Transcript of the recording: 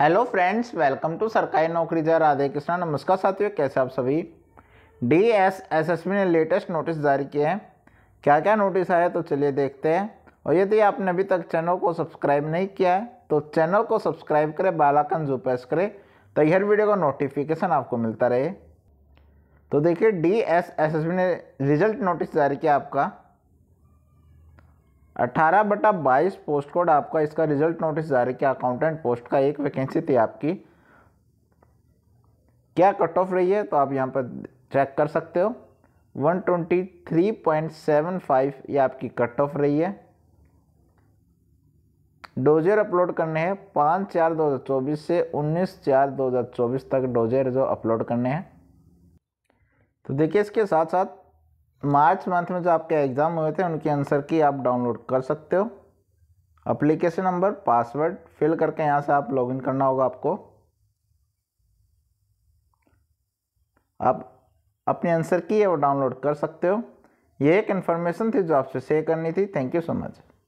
hello friends welcome to सरकारी नौकरी जय राधे कृष्णा नमस्कार साथियों कैसे आप सभी डी एस एस एस ने लेटेस्ट नोटिस जारी किया है क्या क्या नोटिस आया तो चलिए देखते हैं और यदि आपने अभी तक चैनल को सब्सक्राइब नहीं किया है तो चैनल को सब्सक्राइब करें बालाकन जो प्रेस करें तो हर वीडियो का नोटिफिकेशन आपको मिलता रहे तो देखिए डी एस एस एस ने रिजल्ट नोटिस जारी किया आपका अट्ठारह बटा बाईस पोस्ट कोड आपका इसका रिजल्ट नोटिस जारी किया अकाउंटेंट पोस्ट का एक वैकेंसी थी आपकी क्या कट ऑफ रही है तो आप यहाँ पर चेक कर सकते हो 123.75 ये आपकी कट ऑफ रही है डोजर अपलोड करने हैं पाँच चार 2024 से 19 चार 2024 तक डोजर जो अपलोड करने हैं तो देखिए इसके साथ साथ मार्च मंथ में जो आपके एग्ज़ाम हुए थे उनके आंसर की आप डाउनलोड कर सकते हो अप्लीकेशन नंबर पासवर्ड फिल करके यहाँ से आप लॉगिन करना होगा आपको आप अपने आंसर की है वो डाउनलोड कर सकते हो ये एक इन्फॉर्मेशन थी जो आपसे शेयर करनी थी थैंक यू सो मच